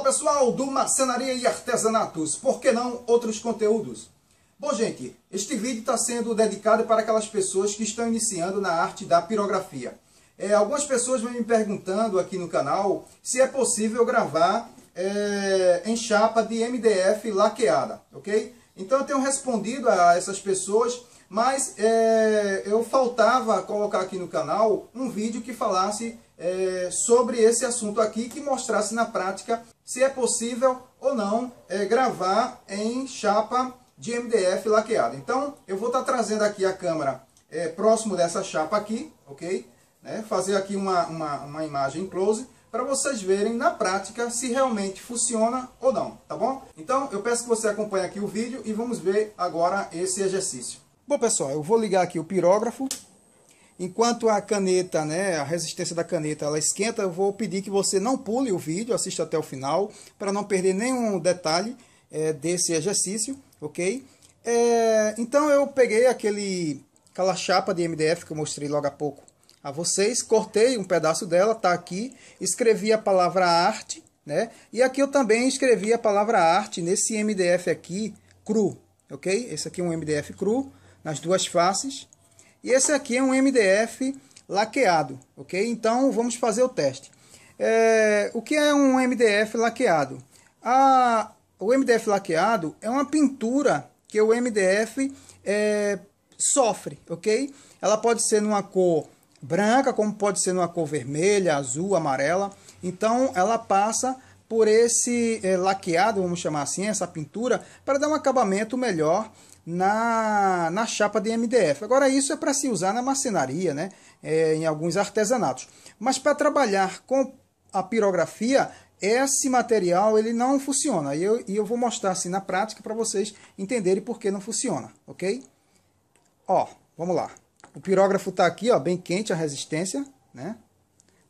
Olá pessoal do Marcenaria e Artesanatos, por que não outros conteúdos? Bom gente, este vídeo está sendo dedicado para aquelas pessoas que estão iniciando na arte da pirografia. É, algumas pessoas vêm me perguntando aqui no canal se é possível gravar é, em chapa de MDF laqueada, ok? Então eu tenho respondido a essas pessoas, mas é, eu faltava colocar aqui no canal um vídeo que falasse é, sobre esse assunto aqui, que mostrasse na prática se é possível ou não é, gravar em chapa de MDF laqueada. Então, eu vou estar tá trazendo aqui a câmera é, próximo dessa chapa aqui, ok? Né? Fazer aqui uma, uma, uma imagem close para vocês verem na prática se realmente funciona ou não, tá bom? Então, eu peço que você acompanhe aqui o vídeo e vamos ver agora esse exercício. Bom, pessoal, eu vou ligar aqui o pirógrafo Enquanto a caneta, né, a resistência da caneta, ela esquenta, eu vou pedir que você não pule o vídeo, assista até o final, para não perder nenhum detalhe é, desse exercício, ok? É, então eu peguei aquele, aquela chapa de MDF que eu mostrei logo há pouco a vocês, cortei um pedaço dela, está aqui, escrevi a palavra arte, né? E aqui eu também escrevi a palavra arte nesse MDF aqui, cru, ok? Esse aqui é um MDF cru, nas duas faces, e esse aqui é um MDF laqueado, ok? Então vamos fazer o teste. É, o que é um MDF laqueado? A, o MDF laqueado é uma pintura que o MDF é, sofre, ok? Ela pode ser numa cor branca, como pode ser numa cor vermelha, azul, amarela. Então ela passa por esse é, laqueado, vamos chamar assim, essa pintura, para dar um acabamento melhor na, na chapa de MDF. Agora, isso é para se usar na marcenaria, né? É, em alguns artesanatos. Mas para trabalhar com a pirografia, esse material ele não funciona. E eu, e eu vou mostrar assim na prática para vocês entenderem por que não funciona, ok? Ó, vamos lá. O pirógrafo está aqui, ó, bem quente a resistência, né?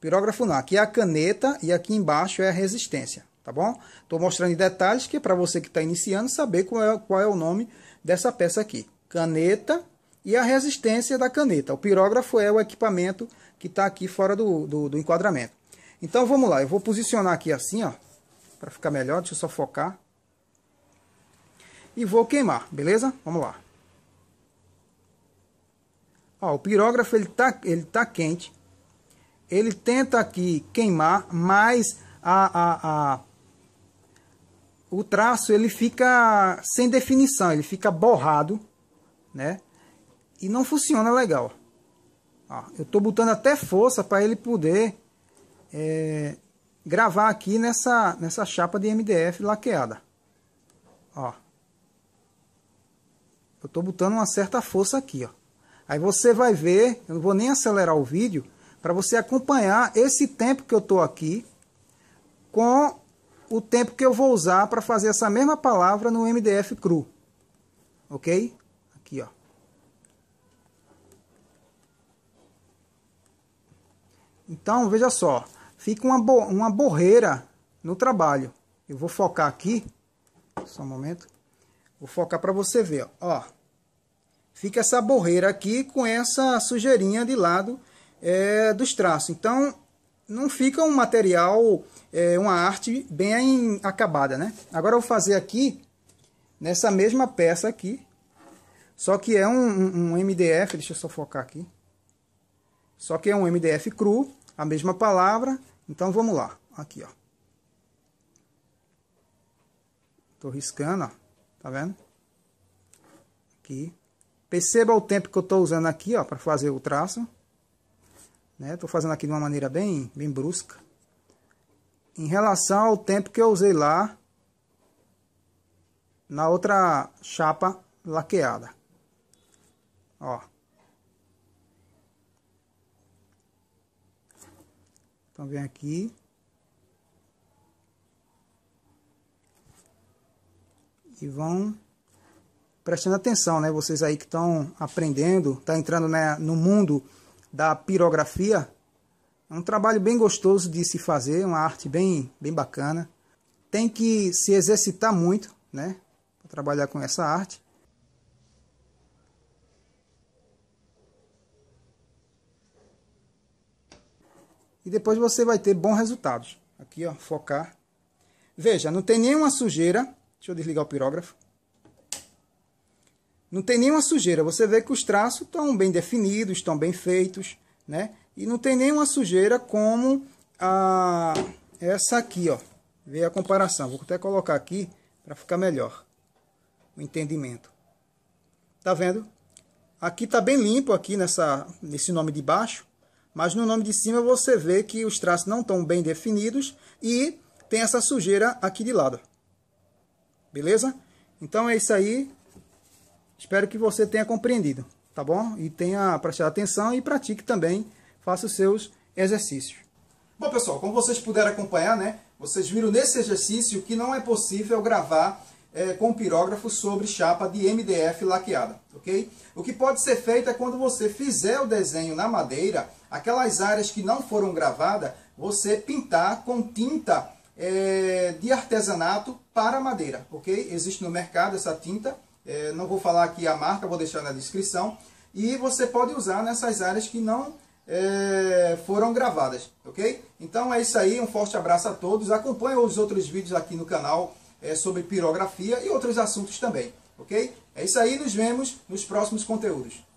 Pirógrafo não, aqui é a caneta e aqui embaixo é a resistência, tá bom? Estou mostrando em detalhes que é para você que está iniciando saber qual é, qual é o nome dessa peça aqui. Caneta e a resistência da caneta. O pirógrafo é o equipamento que está aqui fora do, do, do enquadramento. Então vamos lá, eu vou posicionar aqui assim, ó, para ficar melhor, deixa eu só focar. E vou queimar, beleza? Vamos lá. Ó, o pirógrafo ele tá, ele tá quente, ele tenta aqui queimar, mas a, a, a, o traço ele fica sem definição, ele fica borrado, né? E não funciona legal. Ó, eu estou botando até força para ele poder é, gravar aqui nessa, nessa chapa de MDF laqueada. Ó. Eu estou botando uma certa força aqui, ó. Aí você vai ver, eu não vou nem acelerar o vídeo, para você acompanhar esse tempo que eu estou aqui com o tempo que eu vou usar para fazer essa mesma palavra no MDF cru. Ok? Aqui, ó. Então, veja só. Fica uma, bo uma borreira no trabalho. Eu vou focar aqui. Só um momento. Vou focar para você ver, ó. ó. Fica essa borreira aqui com essa sujeirinha de lado é, dos traços. Então, não fica um material, é, uma arte bem acabada, né? Agora eu vou fazer aqui, nessa mesma peça aqui, só que é um, um, MDF, deixa eu só focar aqui. Só que é um MDF cru, a mesma palavra, então vamos lá, aqui ó. Tô riscando, ó. tá vendo? Aqui. Perceba o tempo que eu estou usando aqui, ó, para fazer o traço. Estou né? fazendo aqui de uma maneira bem, bem brusca. Em relação ao tempo que eu usei lá na outra chapa laqueada. Ó. Então vem aqui. E vão prestando atenção, né? Vocês aí que estão aprendendo, tá entrando né, no mundo da pirografia. É um trabalho bem gostoso de se fazer, uma arte bem, bem bacana. Tem que se exercitar muito, né? Para trabalhar com essa arte. E depois você vai ter bons resultados. Aqui, ó, focar. Veja, não tem nenhuma sujeira. Deixa eu desligar o pirógrafo não tem nenhuma sujeira. Você vê que os traços estão bem definidos, estão bem feitos, né? E não tem nenhuma sujeira como a essa aqui, ó. Vê a comparação. Vou até colocar aqui para ficar melhor o entendimento. Tá vendo? Aqui tá bem limpo aqui nessa nesse nome de baixo, mas no nome de cima você vê que os traços não estão bem definidos e tem essa sujeira aqui de lado. Beleza? Então é isso aí. Espero que você tenha compreendido, tá bom? E tenha prestado atenção e pratique também, faça os seus exercícios. Bom, pessoal, como vocês puderam acompanhar, né? Vocês viram nesse exercício que não é possível gravar é, com pirógrafo sobre chapa de MDF laqueada, ok? O que pode ser feito é quando você fizer o desenho na madeira, aquelas áreas que não foram gravadas, você pintar com tinta é, de artesanato para madeira, ok? Existe no mercado essa tinta, é, não vou falar aqui a marca, vou deixar na descrição. E você pode usar nessas áreas que não é, foram gravadas, ok? Então é isso aí, um forte abraço a todos. Acompanhe os outros vídeos aqui no canal é, sobre pirografia e outros assuntos também, ok? É isso aí, nos vemos nos próximos conteúdos.